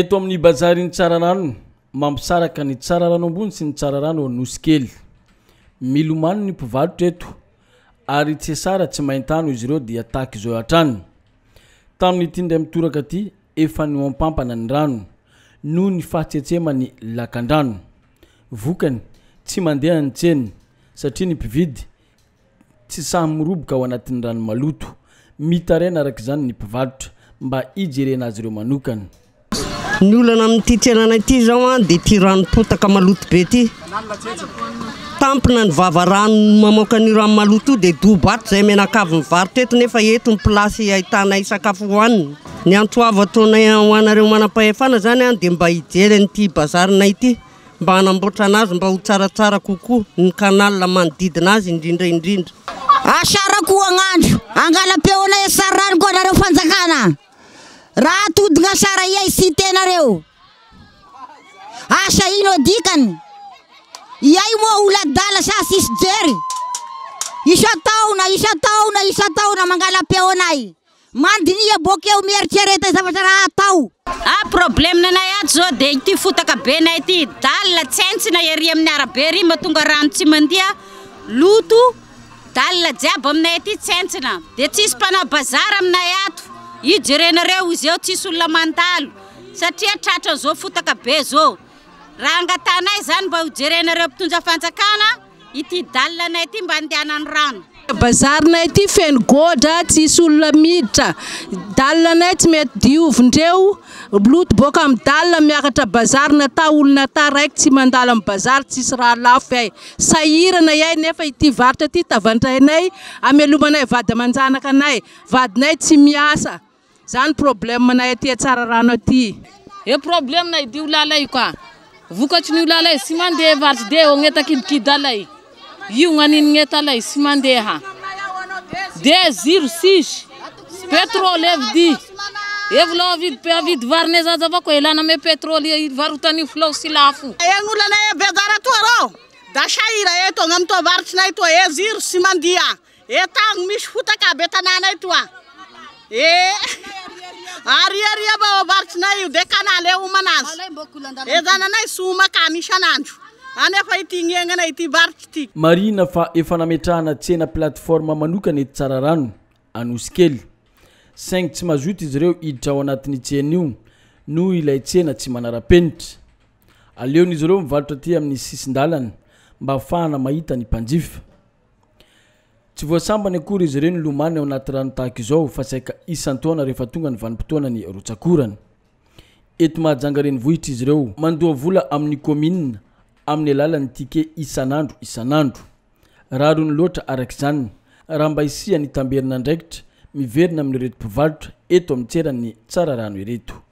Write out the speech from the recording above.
eto amin'ny bazaryny tsara rano mampisaraka ny tsara rano ambony sy ny tsara rano nosy kely milomano ny mpivalotra eto ary tsysara tsy maintano izy ireo di ataky zao a-tran tamin'ny tyndray mitoraka ty efa noampampana ny rano noho ny fahtsetsemany lakandrano vokany tsy mandehany tseniny satria ny mpividy tsy sahymiroboka ao anatin'ny ranomaloto mitarana arak' zany ny mpivalotra mba ijerena azy reo manokany ny olana amin'nyty tselana ty zao a de tyranootaka malotobe ty tampna nyvavarano mamokairoamaloto debazay menaka nivarotetnefa etlayahitayakafohoay aoaatoayaareomanapahfana zany dma namabozymba hosarasara koko nyna manodidinazy indrindraidrida sara iay sy tenareo asa ino adikany iay moa olo dala sasisy jery isataona isataona isataona mangalapeo anay mandinia bokeo mieritryaretay zavatra raha atao a problemea anay ato za de tyfotaka be nay aty dalna tsentsina iary amin'ny arabe ryma tonga rano tsy mandiha loto dalina jiaby aminay aty tsentsina de ts isy mpana bazara aminay a iojerenareo izy eo tsisy olona mandalo satria tratra zoo fotaka be zo raha agatanay zany mba ojerenareo mpitonjafanakana ity dalianay ty mba adiananyranotsy oloadiradalianay tsy mety diindreoot ka amaiakarayainay tsy miasa zany probleme anay atya tsara rano aty e problemenay di o lalai koa vokatrn'olalay sy ande vaitry de o net kidikidyaay ionainetay sy andea dejiro sis pétroly evdi evlahoai aidy varinezazyavao koa lana ame pétrôyvarotani flo sylafo enyoloanaevezaratoa r da saira e tonamit varitrynaytoa eiro sy mandia etano misy hotaky b etanànay toa e aryaria va ovaritrynay io de ka naleomanazy e zana anay somaka misyanandro anefa ity gny egna anay ity varitry ty marina fa efa nametrahana tsena plateforma manokany ety tsara rano anosi kely cing tsy mazota izy reo iditra ao anatin'ny tsena io no ilay tsena tsy manara-penitry aleony izy reo mivalotra ty amin'ny sisyn-dalany mba ahafahana mahita ny mpanjifa tsy voasambany akory izy ireo ny lomany ao anati rano tahaky izao fa sy aika isantaoana rehefa tonga ny vanim-potoana ny rotsakorany eto mahajanga reny vohitra izy reo mandoa vola amin'ny kômina amin'ny alàlan'ny tike isan'andro isan'andro raha ro ny loatra arak' izanyny raha mba isiany tamberina ndraikitra miverina amin'yoretompivalotra eto am'ny tserany tsara rano ereto